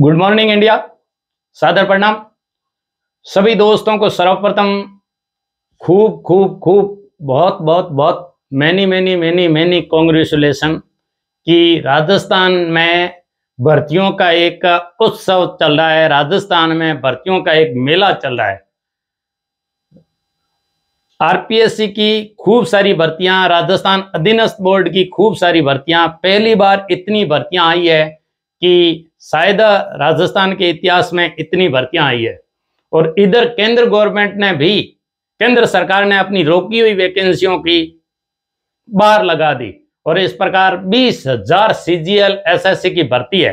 good morning India सादर प्रणाम सभी दोस्तों को सर्वप्रथम खूब खूब खूब बहुत बहुत बहुत many many many many congratulation कि राजस्थान में भर्तियों का एक उत्सव चल रहा है राजस्थान में भर्तियों का एक मेला चल रहा है आरपीएससी की खूब सारी भर्तियां राजस्थान अधीनस्थ बोर्ड की खूब सारी भर्तियां पहली बार इतनी भर्तियां आई है कि शायद राजस्थान के इतिहास में इतनी भर्तियां आई है और इधर केंद्र गवर्नमेंट ने भी केंद्र सरकार ने अपनी रोकी हुई वैकेंसियों की बार लगा दी और इस प्रकार बीस हजार C G L S S C की भर्ती है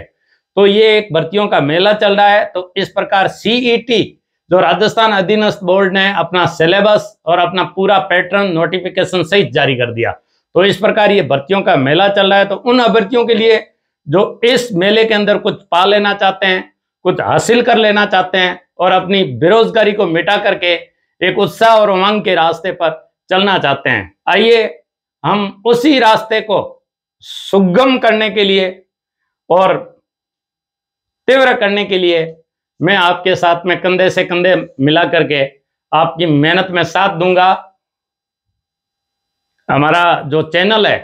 तो ये एक भर्तियों का मेला चल रहा है तो इस प्रकार सीईटी e जो राजस्थान अधीनस्थ बोर्ड ने अपना सिलेबस और अपना पूरा पैटर्न नोटिफिकेशन सहित जारी कर दिया तो इस प्रकार ये भर्तियों का मेला चल रहा है तो उन अभ्यर्थियों के लिए जो इस मेले के अंदर कुछ पा लेना चाहते हैं कुछ हासिल कर लेना चाहते हैं और अपनी बेरोजगारी को मिटा करके एक उत्साह और उमंग के रास्ते पर चलना चाहते हैं आइए हम उसी रास्ते को सुगम करने के लिए और तीव्र करने के लिए मैं आपके साथ में कंधे से कंधे मिला करके आपकी मेहनत में साथ दूंगा हमारा जो चैनल है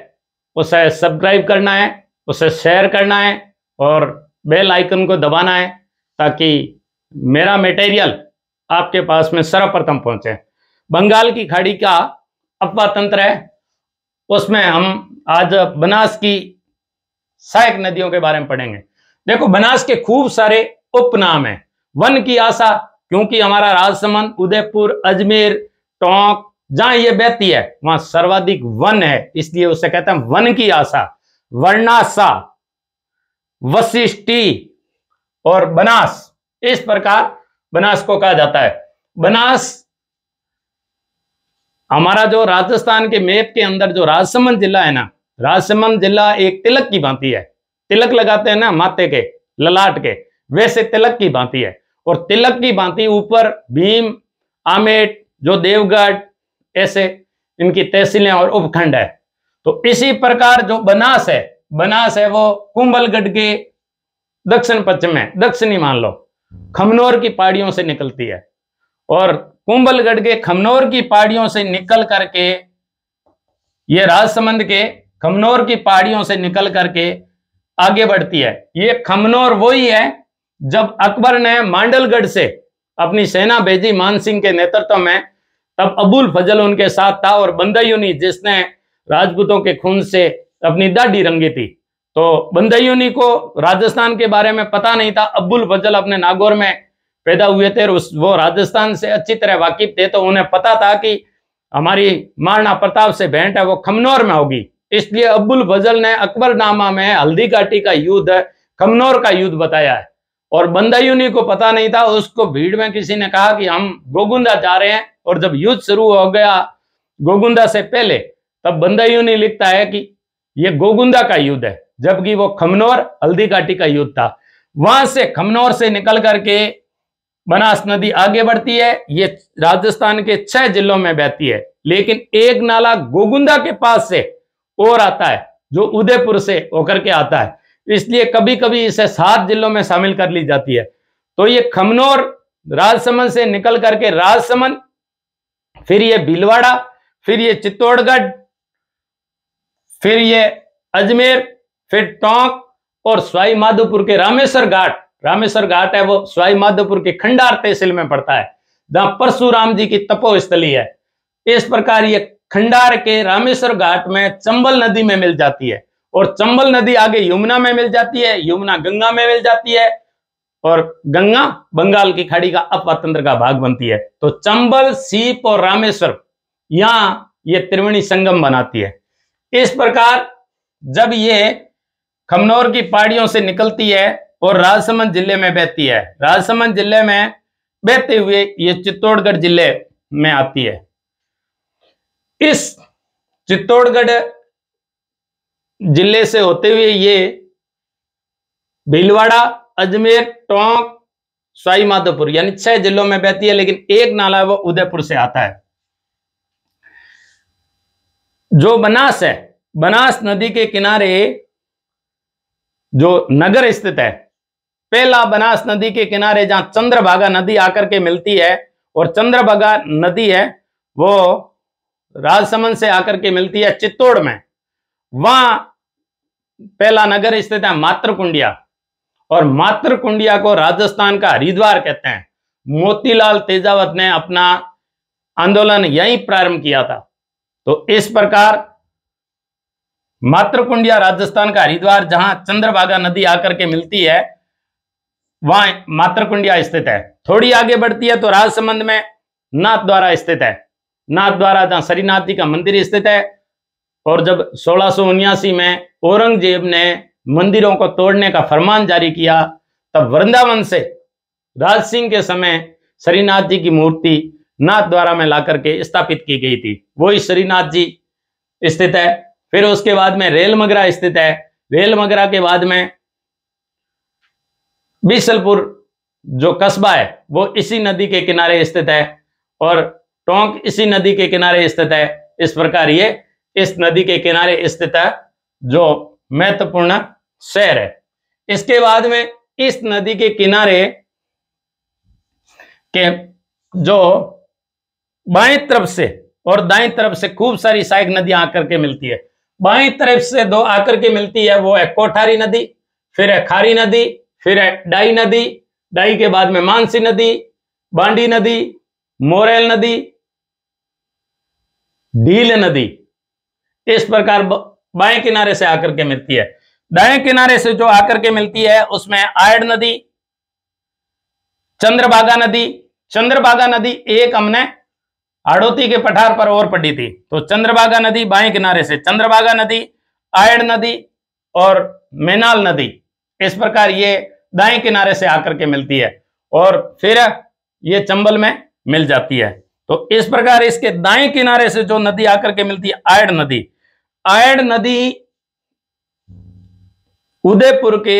उसे सब्सक्राइब करना है उसे शेयर करना है और बेल आइकन को दबाना है ताकि मेरा मटेरियल आपके पास में सर्वप्रथम पहुंचे बंगाल की खाड़ी का अपवा तंत्र है उसमें हम आज बनास की सहायक नदियों के बारे में पढ़ेंगे देखो बनास के खूब सारे उपनाम हैं वन की आशा क्योंकि हमारा राजसमंद उदयपुर अजमेर टोंक जहां ये बहती है वहां सर्वाधिक वन है इसलिए उसे कहते हैं वन की आशा वर्णासा वशिष्ठी और बनास इस प्रकार बनास को कहा जाता है बनास हमारा जो राजस्थान के मैप के अंदर जो राजसमंद जिला है ना राजसमंद जिला एक तिलक की भांति है तिलक लगाते हैं ना माते के ललाट के वैसे तिलक की भांति है और तिलक की भांति ऊपर भीम आमेट जो देवगढ़ ऐसे इनकी तहसीलें और उपखंड है तो इसी प्रकार जो बनास है बनास है वो कुंभलगढ़ के दक्षिण पश्चिम में दक्षिणी मान लो खमनौर की पहाड़ियों से निकलती है और कुंभलगढ़ के खमनौर की पहाड़ियों से निकल करके ये राजसमंद के खमनौर की पहाड़ियों से निकल करके आगे बढ़ती है ये खमनौर वही है जब अकबर ने मांडलगढ़ से अपनी सेना भेजी मानसिंह के नेतृत्व में तब अबुल फजल उनके साथ था और बंदयूनी जिसने राजपूतों के खून से अपनी दाढ़ी रंगी थी तो बंदयुनी को राजस्थान के बारे में पता नहीं था अब्बुल फजल अपने नागौर में पैदा हुए थे उस वो राजस्थान से अच्छी तरह वाकिफ थे तो उन्हें पता था कि हमारी महाराणा प्रताप से भेंट है वो खमनौर में होगी इसलिए अब्बुल फजल ने अकबरनामा में हल्दी घाटी का युद्ध खमनौर का युद्ध बताया है और बंदायूनी को पता नहीं था उसको भीड़ में किसी ने कहा कि हम गोगुंदा जा रहे हैं और जब युद्ध शुरू हो गया गोगुंदा से पहले तब बंदा यू नहीं लिखता है कि यह गोगुंदा का युद्ध है जबकि वो खमनौर हल्दी घाटी का युद्ध था वहां से खमनौर से निकल करके बनास नदी आगे बढ़ती है ये राजस्थान के छह जिलों में बहती है लेकिन एक नाला गोगुंदा के पास से और आता है जो उदयपुर से होकर के आता है इसलिए कभी कभी इसे सात जिलों में शामिल कर ली जाती है तो ये खमनौर राजसमंद से निकल करके राजसमंद फिर ये भीलवाड़ा फिर ये चित्तौड़गढ़ फिर ये अजमेर फिर टोंक और स्वाई माधोपुर के रामेश्वर घाट रामेश्वर घाट है वो स्वाई माधोपुर के खंडार तहसील में पड़ता है जहां परशुराम जी की तपोस्थली है इस प्रकार ये खंडार के रामेश्वर घाट में चंबल नदी में मिल जाती है और चंबल नदी आगे यमुना में मिल जाती है यमुना गंगा में मिल जाती है और गंगा बंगाल की खाड़ी का अपतंत्र का भाग बनती है तो चंबल सीप और रामेश्वर यहां ये त्रिवेणी संगम बनाती है इस प्रकार जब ये खमनौर की पहाड़ियों से निकलती है और राजसमंद जिले में बहती है राजसमंद जिले में बहते हुए ये चित्तौड़गढ़ जिले में आती है इस चित्तौड़गढ़ जिले से होते हुए ये भीलवाड़ा अजमेर टोंक स्वाई माधोपुर यानी छह जिलों में बहती है लेकिन एक नाला वो उदयपुर से आता है जो बनास है बनास नदी के किनारे जो नगर स्थित है पहला बनास नदी के किनारे जहां चंद्रभागा नदी आकर के मिलती है और चंद्रभागा नदी है वो राजसमंद से आकर के मिलती है चित्तौड़ में वहां पहला नगर स्थित है मातृकुंडिया और मातृकुंडिया को राजस्थान का हरिद्वार कहते हैं मोतीलाल तेजावत ने अपना आंदोलन यहीं प्रारंभ किया था तो इस प्रकार मातृकुंडिया राजस्थान का हरिद्वार जहां चंद्रभागा नदी आकर के मिलती है वहां मातृकुंडिया स्थित है थोड़ी आगे बढ़ती है तो राजसमंद में नाथ द्वारा स्थित है नाथ द्वारा जहां सरीनाथ जी का मंदिर स्थित है और जब सोलह में औरंगजेब ने मंदिरों को तोड़ने का फरमान जारी किया तब वृंदावन से राज सिंह के समय शरीनाथ जी की मूर्ति नाथ द्वारा में ला करके स्थापित की गई थी वो श्रीनाथ जी स्थित है फिर उसके बाद में रेल मगरा स्थित है रेल मगरा के बाद में बीसलपुर जो कस्बा है वो इसी नदी के किनारे स्थित है और टोंक इसी नदी के किनारे स्थित है इस प्रकार ये इस नदी के किनारे स्थित है जो महत्वपूर्ण शहर है इसके बाद में इस नदी के किनारे के जो बाएं तरफ से और दाएं तरफ से खूब सारी सहायक नदियां आकर के मिलती है बाएं तरफ से दो आकर के मिलती है वो है कोठारी नदी फिर है खारी नदी फिर है डाई नदी डाई के बाद में मानसी नदी बांडी नदी मोरेल नदी डील नदी इस प्रकार बाएं किनारे से आकर के मिलती है दाएं किनारे से जो आकर के मिलती है उसमें आयड नदी चंद्रभागा नदी चंद्रभागा नदी एक हमने आड़ोती के पठार पर और पड़ी थी तो चंद्रभागा नदी बाएं किनारे से चंद्रभागा नदी आयड नदी और मेनाल नदी इस प्रकार ये दाएं किनारे से आकर के मिलती है और फिर ये चंबल में मिल जाती है तो इस प्रकार इसके दाएं किनारे से जो नदी आकर के मिलती है आयड नदी आयड नदी उदयपुर के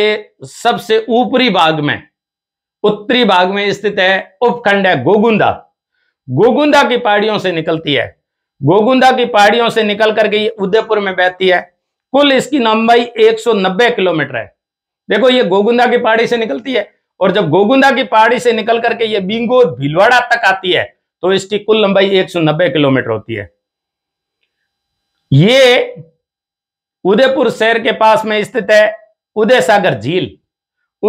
सबसे ऊपरी भाग में उत्तरी भाग में स्थित है उपखंड है गोगुंदा गोगुंदा की पहाड़ियों से निकलती है गोगुंदा की पहाड़ियों से निकल करके उदयपुर में बहती है कुल इसकी लंबाई 190 किलोमीटर है देखो ये गोगुंदा की पहाड़ी से निकलती है और जब गोगुंदा की पहाड़ी से निकल करके ये बिंगो भिलवाड़ा तक आती है तो इसकी कुल लंबाई 190 किलोमीटर होती है ये उदयपुर शहर के पास में स्थित है उदय सागर झील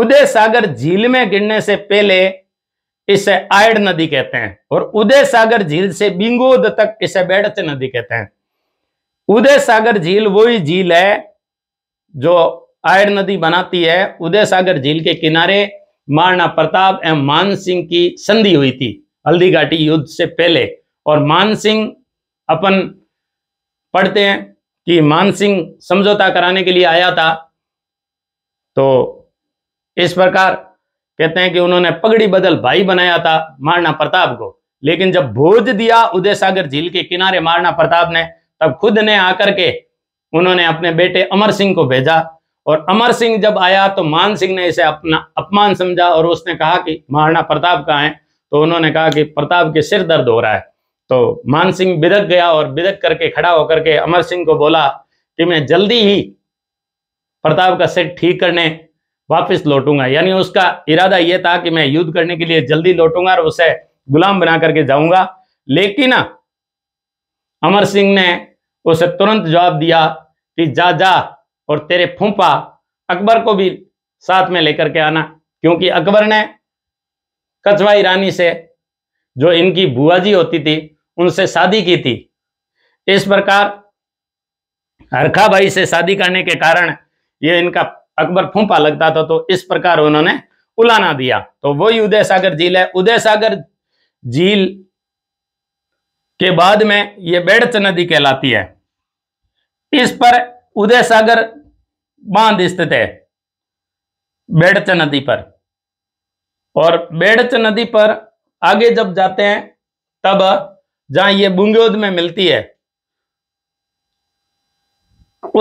उदय सागर झील में गिरने से पहले इसे आयड नदी कहते हैं और उदय सागर झील से बिंगोद तक इसे बैडच नदी कहते हैं उदय सागर झील वही झील है जो आयड नदी बनाती है उदय सागर झील के किनारे महाराणा प्रताप एवं मान सिंह की संधि हुई थी हल्दी घाटी युद्ध से पहले और मान सिंह अपन पढ़ते हैं कि मान सिंह समझौता कराने के लिए आया था तो इस प्रकार कहते हैं कि उन्होंने पगड़ी बदल भाई बनाया था महाराणा प्रताप को लेकिन जब भोज दिया उदय सागर झील के किनारे महाराणा प्रताप ने तब खुद ने आकर के उन्होंने अपने बेटे अमर सिंह को भेजा और अमर सिंह जब आया तो मान सिंह ने इसे अपना अपमान समझा और उसने कहा कि महाराणा प्रताप कहा है तो उन्होंने कहा कि प्रताप के सिर दर्द हो रहा है तो मान सिंह बिदक गया और बिदक करके खड़ा होकर के अमर सिंह को बोला कि मैं जल्दी ही प्रताप का सिर ठीक करने वापस लौटूंगा यानी उसका इरादा यह था कि मैं युद्ध करने के लिए जल्दी लौटूंगा और उसे गुलाम बना करके जाऊंगा लेकिन अमर सिंह ने उसे तुरंत जवाब दिया कि जा जा और तेरे फूफा अकबर को भी साथ में लेकर के आना क्योंकि अकबर ने कचवाई रानी से जो इनकी बुआ जी होती थी उनसे शादी की थी इस प्रकार हरखा भाई से शादी करने के कारण ये इनका अकबर फूफा लगता था तो इस प्रकार उन्होंने उलाना दिया तो वही उदय सागर झील है उदय सागर झील के बाद में यह बेड़च नदी कहलाती है इस पर उदय सागर बांध स्थित है बेड़च नदी पर और बेड़च नदी पर आगे जब जाते हैं तब जहां ये बुंगोद में मिलती है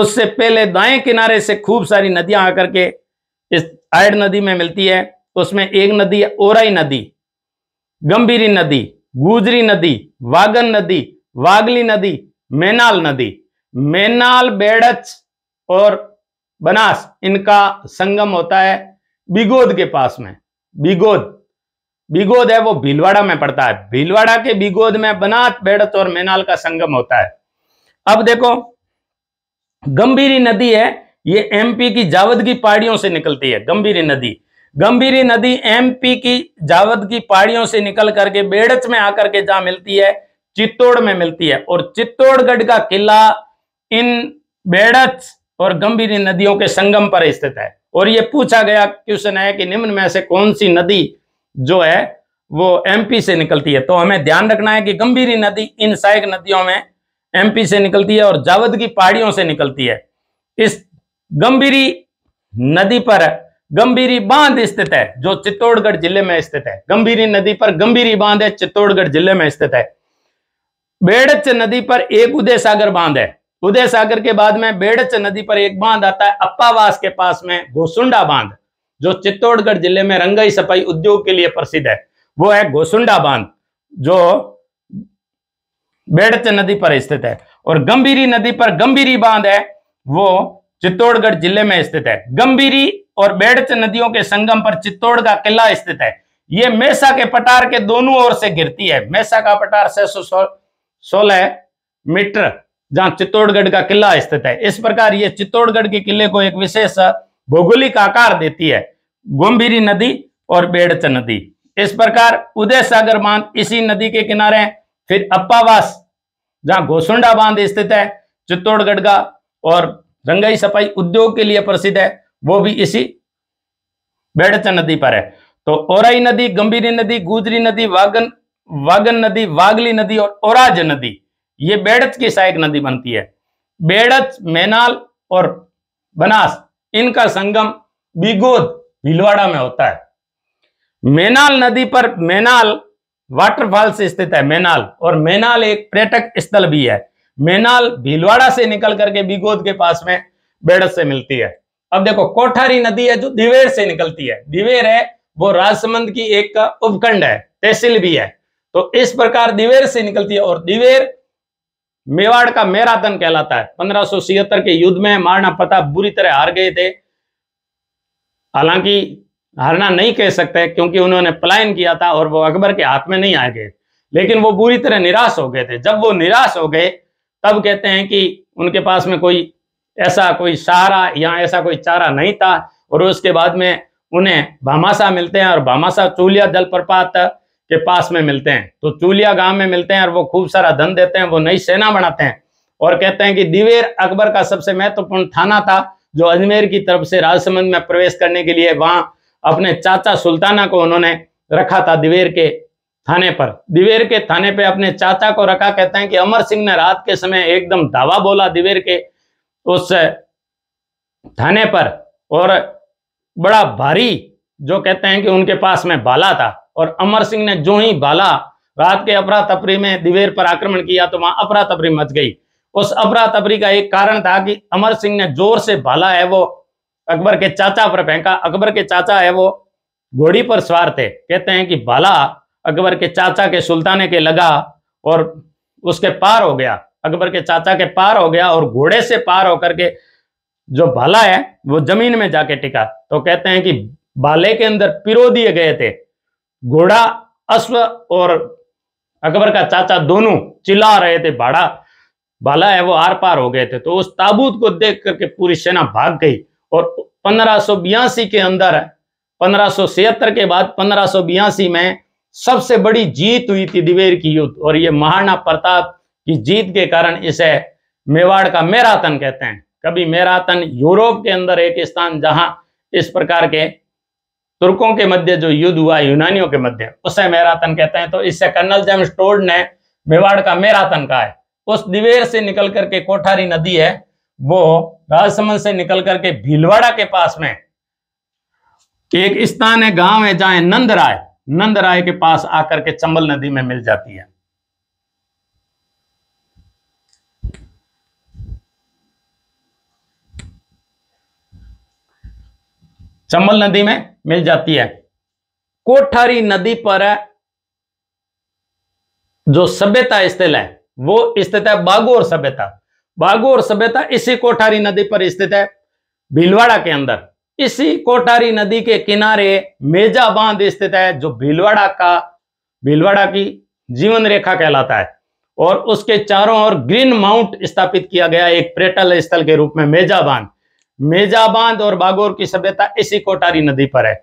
उससे पहले दाएं किनारे से खूब सारी नदियां आकर के इस आयड नदी में मिलती है उसमें एक नदी है ओराई नदी गंभीरी नदी गुजरी नदी वागन नदी वागली नदी मेनाल नदी मेनाल बेड़च और बनास इनका संगम होता है बिगोद के पास में बिगोद बिगोद है वो भीलवाड़ा में पड़ता है भीलवाड़ा के बिगोद में बनास बेड़च और मेनाल का संगम होता है अब देखो गंभीरी नदी है ये एमपी की जावद की पहाड़ियों से निकलती है गंभीरी नदी गंभीरी नदी एमपी की जावद की पहाड़ियों से निकल करके बेड़च में आकर के जहां मिलती है चित्तौड़ में मिलती है और चित्तौड़गढ़ का किला इन बेड़च और गंभीरी नदियों के संगम पर स्थित है और ये पूछा गया क्वेश्चन है कि निम्न में से कौन सी नदी जो है वो एमपी से निकलती है तो हमें ध्यान रखना है कि गंभीरी नदी इन सहायक नदियों में एमपी से निकलती है और जावद की पहाड़ियों से निकलती है इस गंभीरी नदी पर गंभीरी बांध स्थित है जो चित्तौड़गढ़ जिले में स्थित है गंभीरी नदी पर गंभीरी बांध है चित्तौड़गढ़ जिले में स्थित है बेड़च नदी पर एक उदय सागर बांध है उदय सागर के बाद में बेड़च नदी पर एक बांध आता है अप्पावास के पास में घोसुंडा बांध जो चित्तौड़गढ़ जिले में रंगाई सफाई उद्योग के लिए प्रसिद्ध है वो है घोसुंडा बांध जो बेड़च नदी पर स्थित है और गंभीरी नदी पर गंभीरी बांध है वो चित्तौड़गढ़ जिले में स्थित है गंभीरी और बेड़च नदियों के संगम पर चित्तौड़ का किला स्थित है ये मैसा के पटार के दोनों ओर से गिरती है मैसा का पटार छह सौ सोलह मीटर जहां चित्तौड़गढ़ का किला स्थित है इस प्रकार ये चित्तौड़गढ़ के किले को एक विशेष भौगोलिक आकार देती है गंभीरी नदी और बेड़च नदी इस प्रकार उदय सागर बांध इसी नदी के किनारे फिर अप्पावास जहां घोसुंडा बांध स्थित है चित्तौड़गढ़ का और रंगाई सफाई उद्योग के लिए प्रसिद्ध है वो भी इसी बेड़चा नदी पर है तो ओराई नदी गंभीरी नदी गुजरी नदी वागन वागन नदी वागली नदी और ओराज नदी ये बेड़च की सहायक नदी बनती है बेड़च मैनाल और बनास इनका संगम बिगोद भिलवाड़ा में होता है मैनाल नदी पर मैनाल वाटरफॉल से स्थित है मेनाल और मेनाल एक पर्यटक स्थल भी है मेनाल भीलवाड़ा से निकल करके बिगोद के पास में बेड़स से मिलती है अब देखो कोठारी नदी है जो दिवेर से निकलती है दिवेर है वो राजसमंद की एक उपखंड है तहसील भी है तो इस प्रकार दिवेर से निकलती है और दिवेर मेवाड़ का मैराथन कहलाता है पंद्रह के युद्ध में महाराणा प्रताप बुरी तरह हार गए थे हालांकि हारना नहीं कह सकते क्योंकि उन्होंने पलायन किया था और वो अकबर के हाथ में नहीं आ गए लेकिन वो बुरी तरह निराश हो गए थे जब वो निराश हो गए तब कहते हैं कि उनके पास में कोई ऐसा कोई सहारा या ऐसा कोई चारा नहीं था और उसके बाद में उन्हें भामासा मिलते हैं और भामाशा चूलिया जलप्रपात के पास में मिलते हैं तो चूलिया गांव में मिलते हैं और वो खूब सारा धन देते हैं वो नई सेना बनाते हैं और कहते हैं कि दिवेर अकबर का सबसे महत्वपूर्ण थाना था जो अजमेर की तरफ से राजसमंद में प्रवेश करने के लिए वहां अपने चाचा सुल्ताना को उन्होंने रखा था दिवेर के थाने पर दिवेर के थाने पे अपने चाचा को रखा कहते हैं कि अमर सिंह ने रात के समय एकदम धावा बोला दिवेर के उस थाने पर और बड़ा भारी जो कहते हैं कि उनके पास में बाला था और अमर सिंह ने जो ही बाला रात के अपरा तफरी में दिवेर पर आक्रमण किया तो वहां अपरा तफरी मच गई उस अफरा तफरी का एक कारण था कि अमर सिंह ने जोर से भाला है वो अकबर के चाचा पर फेंका अकबर के चाचा है वो घोड़ी पर सवार थे कहते हैं कि भाला अकबर के चाचा के सुल्ताने के लगा और उसके पार हो गया अकबर के चाचा के पार हो गया और घोड़े से पार होकर के जो भाला है वो जमीन में जाके टिका तो कहते हैं कि भाले के अंदर पिरो दिए गए थे घोड़ा अश्व और अकबर का चाचा दोनों चिल्ला रहे थे भाड़ा भाला है वो आर पार हो गए थे तो उस ताबूत को देख करके पूरी सेना भाग गई और पंद्रह के अंदर पंद्रह के बाद पंद्रह में सबसे बड़ी जीत हुई थी दिवेर की युद्ध और ये महाराणा प्रताप की जीत के कारण इसे मेवाड़ का मैराथन कहते हैं कभी मैराथन यूरोप के अंदर एक स्थान जहां इस प्रकार के तुर्कों के मध्य जो युद्ध हुआ यूनानियों के मध्य उसे मैराथन कहते हैं तो इससे कर्नल जेम्स टोर्ड ने मेवाड़ का मैराथन कहा है उस दिवेर से निकल करके कोठारी नदी है वो राजसमंद से निकल करके भीलवाड़ा के पास में एक स्थान है गांव है जहां नंद राय के पास आकर के चंबल नदी में मिल जाती है चंबल नदी में मिल जाती है कोठारी नदी पर जो सभ्यता स्थल है वो स्थित है बागोर सभ्यता बागोर सभ्यता इसी कोठारी नदी पर स्थित है भीलवाड़ा के अंदर इसी कोठारी नदी के किनारे मेजा बांध स्थित है जो भीलवाड़ा का भीलवाड़ा की जीवन रेखा कहलाता है और उसके चारों ओर ग्रीन माउंट स्थापित किया गया एक पर्यटन स्थल के रूप में मेजा बांध मेजा बांध और बागोर की सभ्यता इसी कोटारी नदी पर है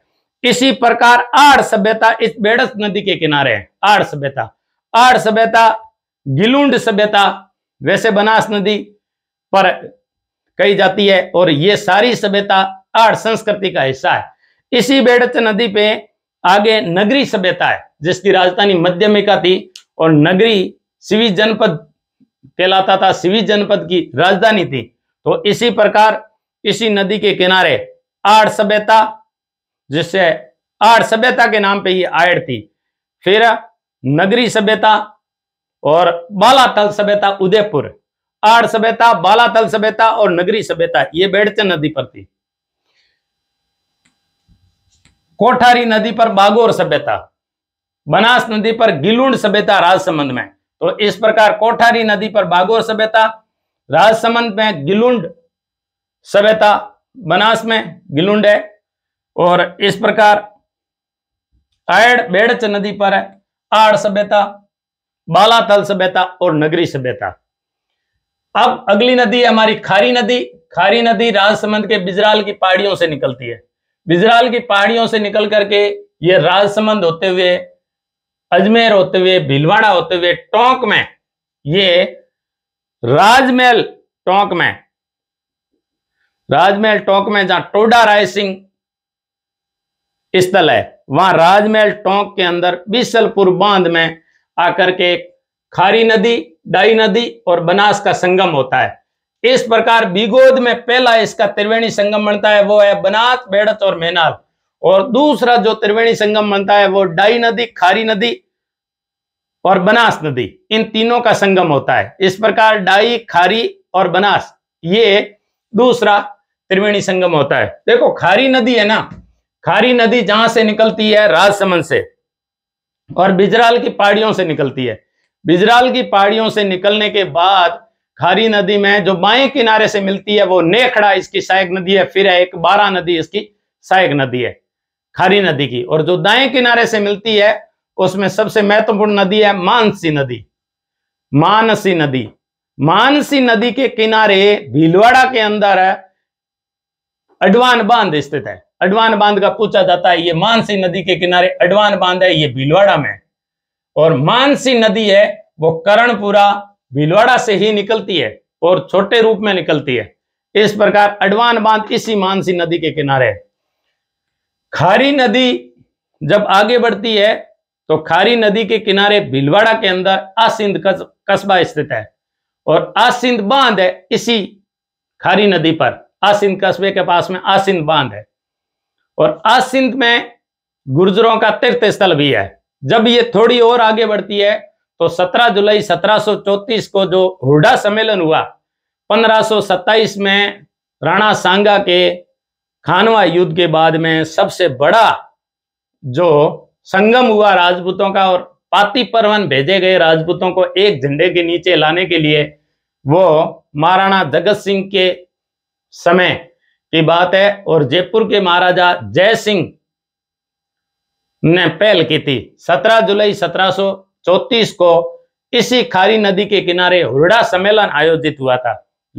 इसी प्रकार आड़ सभ्यता इस बेड़स नदी के किनारे है आड़ सभ्यता आड़ सभ्यता गिलुंड सभ्यता वैसे बनास नदी पर कही जाती है और ये सारी सभ्यता आठ संस्कृति का हिस्सा है इसी बेडच नदी पे आगे नगरी सभ्यता है जिसकी राजधानी मध्यमिका थी और नगरी शिवी जनपद कहलाता था शिवी जनपद की राजधानी थी तो इसी प्रकार इसी नदी के किनारे आठ सभ्यता जिससे आठ सभ्यता के नाम पे ये आयड थी फिर नगरी सभ्यता और बालातल सभ्यता उदयपुर आड़ सभ्यता बालातल सभ्यता और नगरी सभ्यता ये बेड़चन नदी पर थी कोठारी नदी पर बागोर सभ्यता बनास नदी पर गिलुंड सभ्यता राजसमंद में तो इस प्रकार कोठारी नदी पर बागोर सभ्यता राजसमंद में गिलुंड सभ्यता बनास में गिलुंड है और इस प्रकार आयड़ बेड़च नदी पर है आड़ सभ्यता बालाथल सभ्यता और नगरी सभ्यता अब अगली नदी है हमारी खारी नदी खारी नदी राजसमंद के बिजराल की पहाड़ियों से निकलती है बिजराल की पहाड़ियों से निकल करके ये राजसमंद होते हुए अजमेर होते हुए भीलवाड़ा होते हुए टोंक में ये राजमहल टोंक में राजमहल टोंक में जहां टोडा राय सिंह स्थल है वहां राजमहल टोंक के अंदर बिसलपुर बांध में आकर के खारी नदी डाई नदी और बनास का संगम होता है इस प्रकार बिगोद में पहला इसका त्रिवेणी संगम बनता है वो है बनास बेड़त और मेनाल और दूसरा जो त्रिवेणी संगम बनता है वो डाई नदी खारी नदी और बनास नदी इन तीनों का संगम होता है इस प्रकार डाई खारी और बनास ये दूसरा त्रिवेणी संगम होता है देखो खारी नदी है ना खारी नदी जहां से निकलती है राजसमंद से और बिजराल की पहाड़ियों से निकलती है बिजराल की पहाड़ियों से निकलने के बाद खारी नदी में जो बाएं किनारे से मिलती है वो नेखड़ा इसकी सहायक नदी है फिर है एक बारह नदी इसकी सहायक नदी है खारी नदी की और जो दाएं किनारे से मिलती है उसमें सबसे महत्वपूर्ण नदी है मानसी नदी मानसी नदी मानसी नदी के किनारे भीलवाड़ा के अंदर अडवान बांध स्थित है अडवान बांध का पूछा जाता है ये मानसी नदी के किनारे अडवान बांध है ये भीलवाड़ा में और मानसी नदी है वो करणपुरा भीलवाड़ा से ही निकलती है और छोटे रूप में निकलती है इस प्रकार अडवान बांध इसी मानसी नदी के किनारे है खारी नदी जब आगे बढ़ती है तो खारी नदी के किनारे भीलवाड़ा के अंदर आसिंद कस्बा स्थित है और आसिंद बांध है इसी खारी नदी पर आसिंद कस्बे के पास में आसिंद बांध है और असिंध में गुर्जरों का तीर्थ स्थल भी है जब ये थोड़ी और आगे बढ़ती है तो 17 जुलाई 1734 को जो हुडा सम्मेलन हुआ 1527 में राणा सांगा के खानवा युद्ध के बाद में सबसे बड़ा जो संगम हुआ राजपूतों का और पाती परवन भेजे गए राजपूतों को एक झंडे के नीचे लाने के लिए वो महाराणा जगत सिंह के समय की बात है और जयपुर के महाराजा जय सिंह ने पहल की थी 17 जुलाई सत्रह को इसी खारी नदी के किनारे हुरडा सम्मेलन आयोजित हुआ था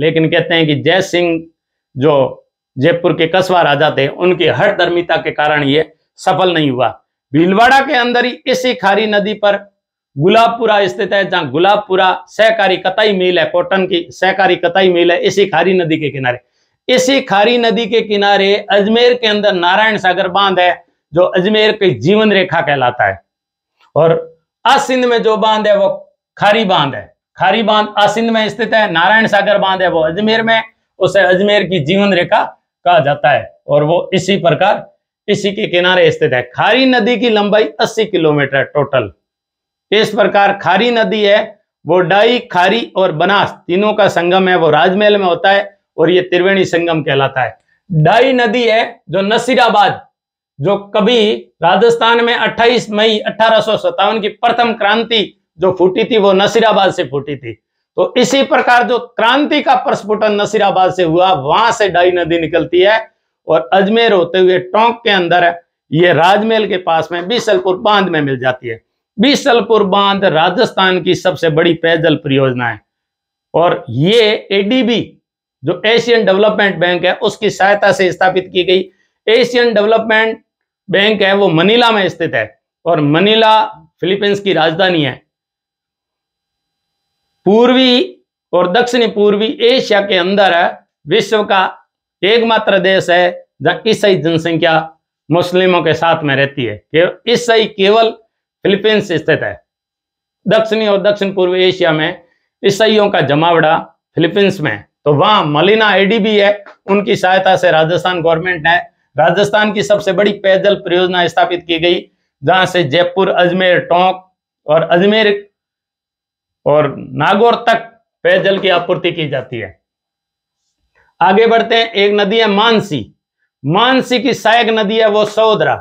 लेकिन कहते हैं कि जय सिंह जो जयपुर के कस्बा राजा थे उनकी हट धर्मिता के कारण ये सफल नहीं हुआ भीलवाड़ा के अंदर ही इसी खारी नदी पर गुलाबपुरा स्थित है जहां गुलाबपुरा सहकारी कताई मिल है कॉटन की सहकारी कताई मिल है इसी खारी नदी के किनारे इसी खारी नदी के किनारे अजमेर के अंदर नारायण सागर बांध है जो अजमेर की जीवन रेखा कहलाता है और असिंध में जो बांध है वो खारी बांध है खारी बांध असिंध में स्थित है नारायण सागर बांध है वो अजमेर में उसे अजमेर की जीवन रेखा कहा जाता है और वो इसी प्रकार इसी के किनारे स्थित है खारी नदी की लंबाई 80 किलोमीटर है टोटल इस प्रकार खारी नदी है वो डाई खारी और बनास तीनों का संगम है वो राजमहल में होता है और ये त्रिवेणी संगम कहलाता है डाई नदी है जो नसीराबाद जो कभी राजस्थान में 28 मई अठारह की प्रथम क्रांति जो फूटी थी वो नसीराबाद से फूटी थी तो इसी प्रकार जो क्रांति का प्रस्फुटन नसीराबाद से हुआ वहां से डाई नदी निकलती है और अजमेर होते हुए टोंक के अंदर ये राजमहल के पास में बीसलपुर बांध में मिल जाती है बीसलपुर बांध राजस्थान की सबसे बड़ी पेयजल परियोजना है और ये एडीबी जो एशियन डेवलपमेंट बैंक है उसकी सहायता से स्थापित की गई एशियन डेवलपमेंट बैंक है वो मनीला में स्थित है और मनीला फिलीपींस की राजधानी है पूर्वी और दक्षिणी पूर्वी एशिया के अंदर विश्व का एकमात्र देश है जहां ईसाई जनसंख्या मुस्लिमों के साथ में रहती है ईसाई केवल फिलीपींस स्थित है दक्षिणी और दक्षिण पूर्व एशिया में ईसाइयों का जमावड़ा फिलीपींस में है तो वहां मलिना भी है उनकी सहायता से राजस्थान गवर्नमेंट ने राजस्थान की सबसे बड़ी पेयजल परियोजना स्थापित की गई जहां से जयपुर अजमेर टोंक और अजमेर और नागौर तक पेयजल की आपूर्ति की जाती है आगे बढ़ते हैं एक नदी है मानसी मानसी की सहायक नदी है वो सौदरा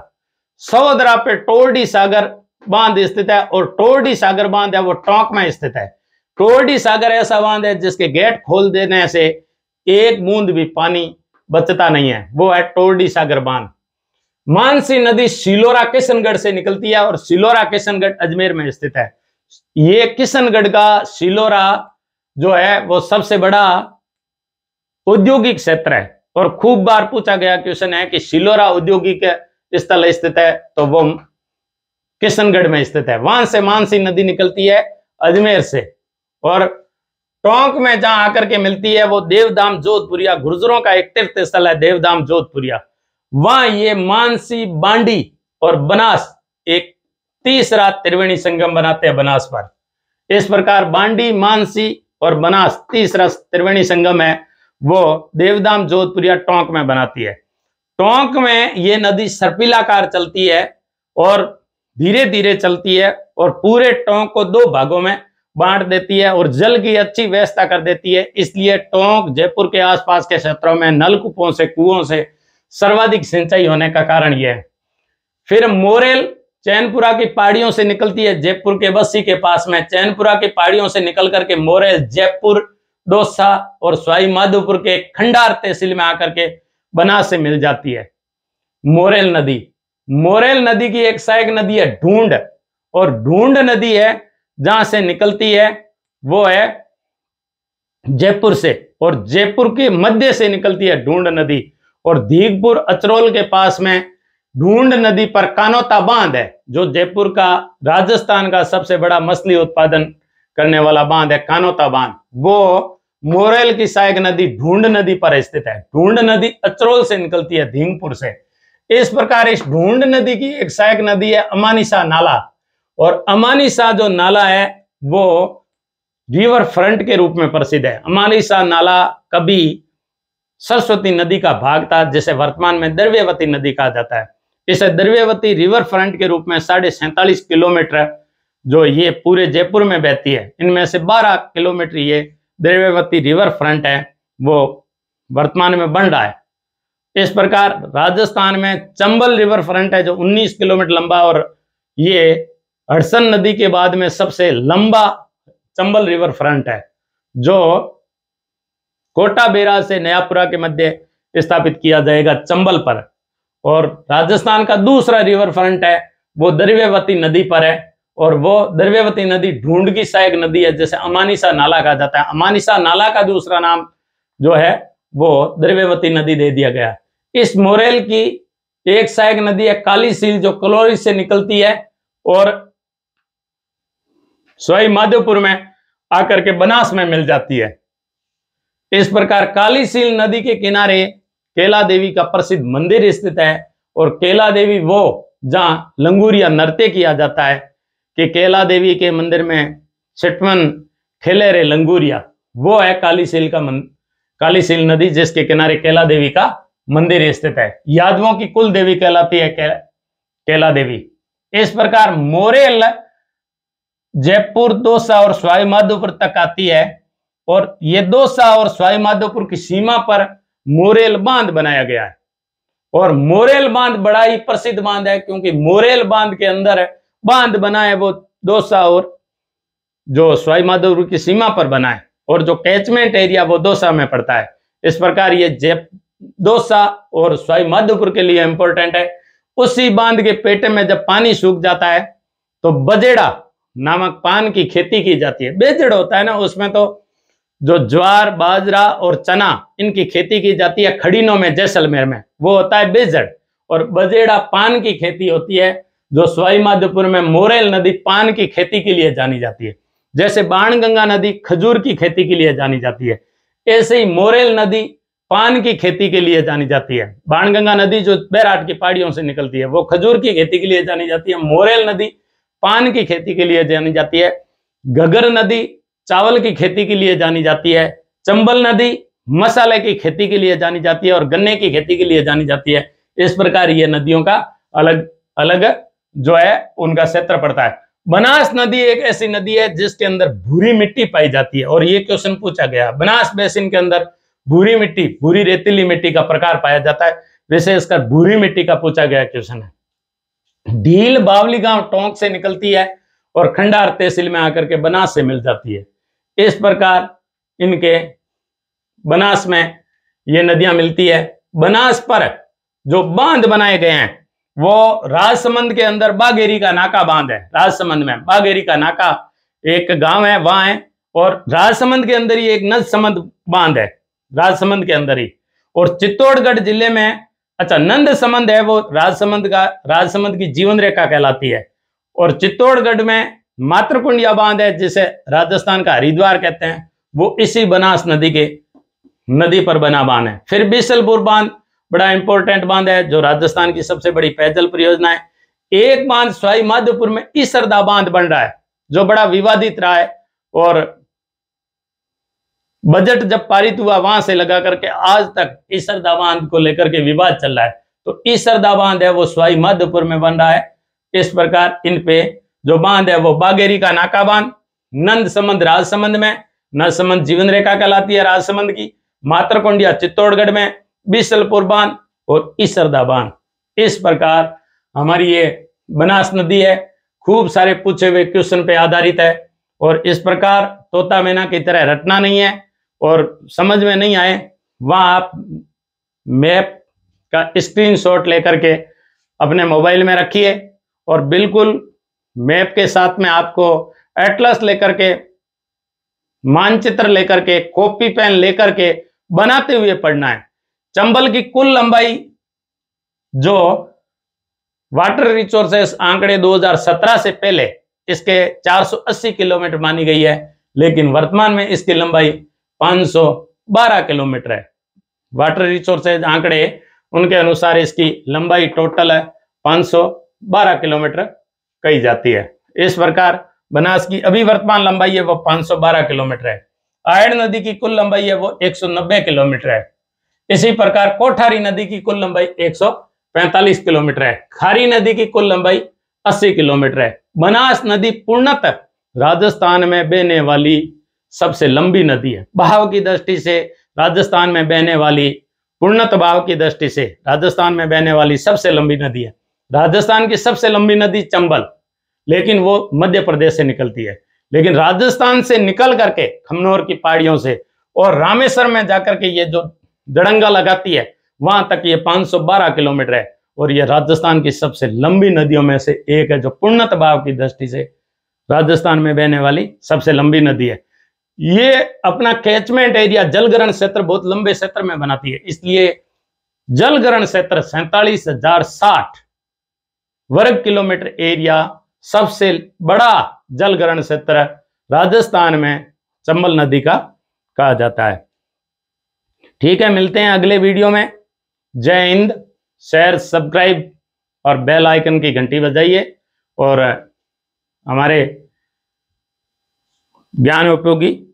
सौदरा पे टोरडी सागर बांध स्थित है और टोरडी सागर बांध है वो टोंक में स्थित है कोडी सागर ऐसा बांध है जिसके गेट खोल देने से एक बूंद भी पानी बचता नहीं है वो है टोरडी सागर बांध मानसी नदी सिलोरा किशनगढ़ से निकलती है और सिलोरा किशनगढ़ अजमेर में स्थित है ये किशनगढ़ का सिलोरा जो है वो सबसे बड़ा औद्योगिक क्षेत्र है और खूब बार पूछा गया क्वेश्चन है कि सिलोरा औद्योगिक स्थल स्थित है तो वो किशनगढ़ में स्थित है वहां से मानसी नदी निकलती है अजमेर से और टोंक में जहां आकर के मिलती है वो देवधाम जोधपुरिया गुर्जरों का एक तीर्थ स्थल है देवधाम जोधपुरिया वहां ये मानसी बांडी और बनास एक तीसरा त्रिवेणी संगम बनाते हैं बनास पर इस प्रकार बांडी मानसी और बनास तीसरा त्रिवेणी संगम है वो देवधाम जोधपुरिया टोंक में बनाती है टोंक में ये नदी सर्पिलाकार चलती है और धीरे धीरे चलती है और पूरे टोंक को दो भागों में बांट देती है और जल की अच्छी व्यवस्था कर देती है इसलिए टोंक जयपुर के आसपास के क्षेत्रों में नलकूपों से कुओं से सर्वाधिक सिंचाई होने का कारण यह है फिर मोरेल चैनपुरा की पहाड़ियों से निकलती है जयपुर के बस्सी के पास में चैनपुरा की पहाड़ियों से निकल करके मोरेल जयपुर डोसा और स्वाई माधोपुर के खंडार तहसील में आकर के बना से मिल जाती है मोरेल नदी मोरेल नदी की एक सहायक नदी है ढूंढ और ढूंढ नदी है जहां से निकलती है वो है जयपुर से और जयपुर के मध्य से निकलती है ढूंढ नदी और धीगपुर अचरोल के पास में ढूंढ नदी पर कानोता बांध है जो जयपुर का राजस्थान का सबसे बड़ा मछली उत्पादन करने वाला बांध है कानोता बांध वो मोरेल की सहायक नदी ढूंढ नदी पर स्थित है ढूंढ नदी अचरोल से निकलती है धींगपुर से इस प्रकार इस ढूंढ नदी की एक सहायक नदी है अमानिशा नाला और अमानी शाह जो नाला है वो रिवर फ्रंट के रूप में प्रसिद्ध है अमानी शाह नाला कभी सरस्वती नदी का भाग था जिसे वर्तमान में द्रव्यवती नदी कहा जाता है इसे द्रव्यवती रिवर फ्रंट के रूप में साढ़े सैतालीस किलोमीटर जो ये पूरे जयपुर में बहती है इनमें से 12 किलोमीटर ये द्रव्यवती रिवर फ्रंट है वो वर्तमान में बन रहा है इस प्रकार राजस्थान में चंबल रिवर फ्रंट है जो 19 किलोमीटर लंबा और ये हडसन नदी के बाद में सबसे लंबा चंबल रिवर फ्रंट है जो कोटा बेरा से नयापुरा के मध्य स्थापित किया जाएगा चंबल पर और राजस्थान का दूसरा रिवर फ्रंट है वो दरव्यवती नदी पर है और वो दरव्यवती नदी ढूंढ की सहायक नदी है जैसे अमानिसा नाला कहा जाता है अमानिसा नाला का दूसरा नाम जो है वो दरवेवती नदी दे दिया गया इस मोरेल की एक सहायक नदी है काली सील जो कलोरी से निकलती है और सोई माधोपुर में आकर के बनास में मिल जाती है इस प्रकार कालीसील नदी के किनारे केला देवी का प्रसिद्ध मंदिर स्थित है और केला देवी वो जहां लंगूरिया नृत्य किया जाता है कि केला देवी के मंदिर में छिटमन खेले रे लंगूरिया वो है कालीसील का मंदिर कालीसील नदी जिसके किनारे केला देवी का मंदिर स्थित है यादवों की कुल देवी कहलाती है के, केला देवी इस प्रकार मोरे जयपुर दोसा और स्वाई माधोपुर तक आती है और ये दोसा और स्वाई माधोपुर की सीमा पर मोरेल बांध बनाया गया है और मोरेल बांध बड़ा ही प्रसिद्ध बांध है क्योंकि मोरेल बांध के अंदर बांध बना है वो दोसा और जो स्वाई माधोपुर की सीमा पर बना है और जो कैचमेंट एरिया वो दोसा में पड़ता है इस प्रकार ये जय दोसा और स्वाई माधोपुर के लिए इंपॉर्टेंट है उसी बांध के पेटे में जब पानी सूख जाता है तो बजेड़ा नामक पान की खेती की जाती है बेजड़ होता है ना उसमें तो जो ज्वार बाजरा और चना इनकी खेती की जाती है खड़ीनों में जैसलमेर में वो होता है बेजड़ और बजेड़ा पान की खेती होती है जो स्वाईमाधोपुर में मोरेल नदी पान की खेती के लिए जानी जाती है जैसे बाणगंगा नदी खजूर की खेती के लिए जानी जाती है ऐसे ही मोरेल नदी पान की खेती के लिए जानी जाती है बाणगंगा नदी जो बैराट की पहाड़ियों से निकलती है वो खजूर की खेती के लिए जानी जाती है मोरेल नदी पान की खेती के लिए जानी जाती है गगर नदी चावल की खेती के लिए जानी जाती है चंबल नदी मसाले की खेती के लिए जानी जाती है और गन्ने की खेती के लिए जानी जाती है इस प्रकार ये नदियों का अलग अलग जो है उनका क्षेत्र पड़ता है बनास नदी एक ऐसी नदी है जिसके अंदर भूरी मिट्टी पाई जाती है और ये क्वेश्चन पूछा गया बनास बेसिन के अंदर भूरी मिट्टी भूरी रेतीली मिट्टी का प्रकार पाया जाता है विशेषकर भूरी मिट्टी का पूछा गया क्वेश्चन है ढील बावली गांव टोंक से निकलती है और खंडार तहसील में आकर के बनास से मिल जाती है इस प्रकार इनके बनास में ये नदियां मिलती है बनास पर जो बांध बनाए गए हैं वो राजसमंद के अंदर बागेरी का नाका बांध है राजसमंद में बागेरी का नाका एक गांव है वहां है और राजसमंद के अंदर ही एक नद समंद बांध है राजसमंद के अंदर ही और चित्तौड़गढ़ जिले में अच्छा नंद संबंध है वो राजसमंद का राजसमंद की जीवन रेखा कहलाती है और चित्तौड़गढ़ में मातृकुंडिया बांध है जिसे राजस्थान का हरिद्वार कहते हैं वो इसी बनास नदी के नदी पर बना बांध है फिर बीसलपुर बांध बड़ा इंपॉर्टेंट बांध है जो राजस्थान की सबसे बड़ी पैदल परियोजना है एक बांध स्वाई माधोपुर में इसरदा बांध बन रहा है जो बड़ा विवादित रहा है और बजट जब पारित हुआ वहां से लगा करके आज तक ईसरदा बांध को लेकर के विवाद चल रहा है तो ईसरदा बांध है वो स्वाई माधोपुर में बन रहा है इस प्रकार इन पे जो बांध है वो बागेरी का नाका बांध नंद संबंध राजसमंद में संबंध जीवन रेखा कहलाती है राजसमंद की मातरकोंडिया चित्तौड़गढ़ में बिसलपुर बांध और ईसरदा बांध इस प्रकार हमारी ये बनास नदी है खूब सारे पूछे हुए क्वेश्चन पे आधारित है और इस प्रकार तोता मैना की तरह रटना नहीं है और समझ में नहीं आए वहाँ आप मैप का स्क्रीनशॉट लेकर के अपने मोबाइल में रखिए और बिल्कुल मैप के साथ में आपको एटलस लेकर के मानचित्र लेकर के कॉपी पेन लेकर के बनाते हुए पढ़ना है चंबल की कुल लंबाई जो वाटर रिसोर्सेस आंकड़े 2017 से पहले इसके 480 किलोमीटर मानी गई है लेकिन वर्तमान में इसकी लंबाई पाँच बारह किलोमीटर है वाटर रिसोर्सेज आंकड़े उनके अनुसार इसकी लंबाई टोटल है 512 किलोमीटर कही जाती है इस प्रकार बनास की अभी वर्तमान लंबाई है वह 512 किलोमीटर है आयड़ नदी की कुल लंबाई है वो 190 किलोमीटर है इसी प्रकार कोठारी नदी की कुल लंबाई 145 किलोमीटर है खारी नदी की कुल लंबाई 80 किलोमीटर है बनास नदी पूर्णतः राजस्थान में बहने वाली सबसे लंबी नदी है बहाव की दृष्टि से राजस्थान में बहने वाली पूर्णत भाव की दृष्टि से राजस्थान में बहने वाली सबसे लंबी नदी है राजस्थान की सबसे लंबी नदी चंबल लेकिन वो मध्य प्रदेश से निकलती है लेकिन राजस्थान से निकल करके खमनौर की पहाड़ियों से और रामेश्वर में जाकर के ये जो दड़ंगा लगाती है वहां तक ये 512 किलोमीटर है और ये राजस्थान की सबसे लंबी नदियों में से एक है जो पूर्णत भाव की दृष्टि से राजस्थान में बहने वाली सबसे लंबी नदी है ये अपना कैचमेंट एरिया जलग्रहण क्षेत्र बहुत लंबे क्षेत्र में बनाती है इसलिए जलग्रहण क्षेत्र सैतालीस हजार साठ वर्ग किलोमीटर एरिया सबसे बड़ा जलग्रहण क्षेत्र राजस्थान में चंबल नदी का कहा जाता है ठीक है मिलते हैं अगले वीडियो में जय हिंद शेयर सब्सक्राइब और बेल आइकन की घंटी बजाइए और हमारे ज्ञान उपयोगी